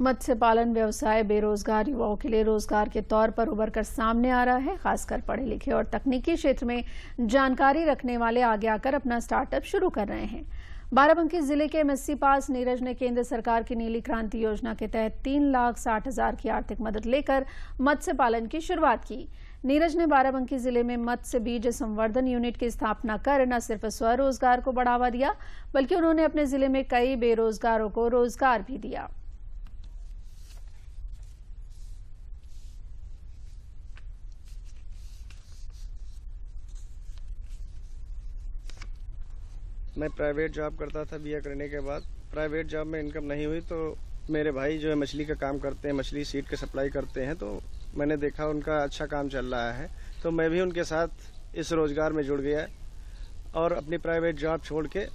मत्स्य पालन व्यवसाय बेरोजगार युवाओं के लिए रोजगार के तौर पर उभर कर सामने आ रहा है खासकर पढ़े लिखे और तकनीकी क्षेत्र में जानकारी रखने वाले आगे आकर अपना स्टार्टअप शुरू कर रहे हैं बाराबंकी जिले के एमएससी पास नीरज ने केंद्र सरकार की नीली क्रांति योजना के तहत तीन लाख साठ हजार की आर्थिक मदद लेकर मत्स्य पालन की शुरुआत की नीरज ने बाराबंकी जिले में मत्स्य बीज संवर्धन यूनिट की स्थापना कर न सिर्फ स्वरोजगार को बढ़ावा दिया बल्कि उन्होंने अपने जिले में कई बेरोजगारों को रोजगार भी दिया मैं प्राइवेट जॉब करता था बी करने के बाद प्राइवेट जॉब में इनकम नहीं हुई तो मेरे भाई जो है मछली का काम करते हैं मछली सीट के सप्लाई करते हैं तो मैंने देखा उनका अच्छा काम चल रहा है तो मैं भी उनके साथ इस रोज़गार में जुड़ गया और अपनी प्राइवेट जॉब छोड़ के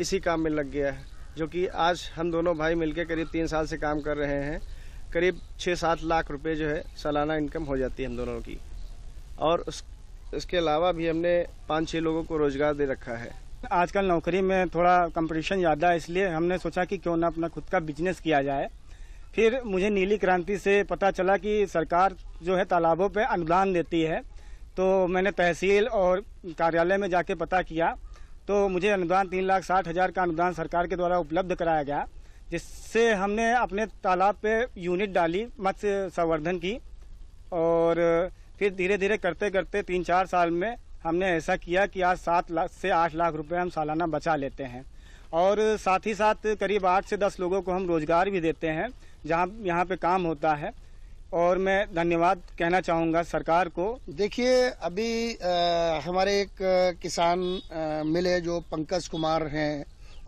इसी काम में लग गया है जो कि आज हम दोनों भाई मिलके करीब तीन साल से काम कर रहे हैं करीब छः सात लाख रुपए जो है सालाना इनकम हो जाती है हम दोनों की और उस इसके अलावा भी हमने पाँच छः लोगों को रोज़गार दे रखा है आजकल नौकरी में थोड़ा कंपटीशन ज़्यादा है इसलिए हमने सोचा कि क्यों ना अपना खुद का बिजनेस किया जाए फिर मुझे नीली क्रांति से पता चला कि सरकार जो है तालाबों पर अनुदान देती है तो मैंने तहसील और कार्यालय में जाके पता किया तो मुझे अनुदान तीन लाख साठ हज़ार का अनुदान सरकार के द्वारा उपलब्ध कराया गया जिससे हमने अपने तालाब पे यूनिट डाली मत्स्य संवर्धन की और फिर धीरे धीरे करते करते तीन चार साल में हमने ऐसा किया कि आज सात लाख से आठ लाख रुपए हम सालाना बचा लेते हैं और साथ ही साथ करीब आठ से दस लोगों को हम रोजगार भी देते हैं जहाँ यहाँ पे काम होता है और मैं धन्यवाद कहना चाहूँगा सरकार को देखिए अभी आ, हमारे एक किसान आ, मिले जो पंकज कुमार हैं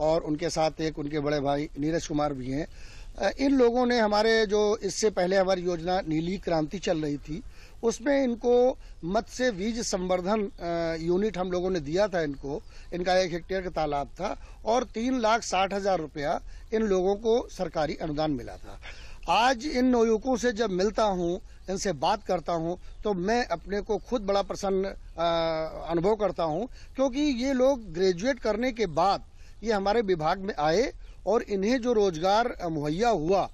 और उनके साथ एक उनके बड़े भाई नीरज कुमार भी हैं इन लोगों ने हमारे जो इससे पहले हमारी योजना नीली क्रांति चल रही थी उसमें इनको मत्स्य बीज संवर्धन यूनिट हम लोगों ने दिया था इनको इनका एक हेक्टेयर का तालाब था और तीन लाख साठ हजार रुपया इन लोगों को सरकारी अनुदान मिला था आज इन नवयुवकों से जब मिलता हूँ इनसे बात करता हूँ तो मैं अपने को खुद बड़ा प्रसन्न अनुभव करता हूँ क्योंकि ये लोग ग्रेजुएट करने के बाद ये हमारे विभाग में आए और इन्हें जो रोजगार मुहैया हुआ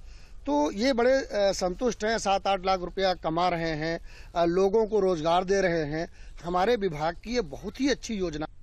तो ये बड़े संतुष्ट हैं सात आठ लाख रुपया कमा रहे हैं लोगों को रोजगार दे रहे हैं हमारे विभाग की ये बहुत ही अच्छी योजना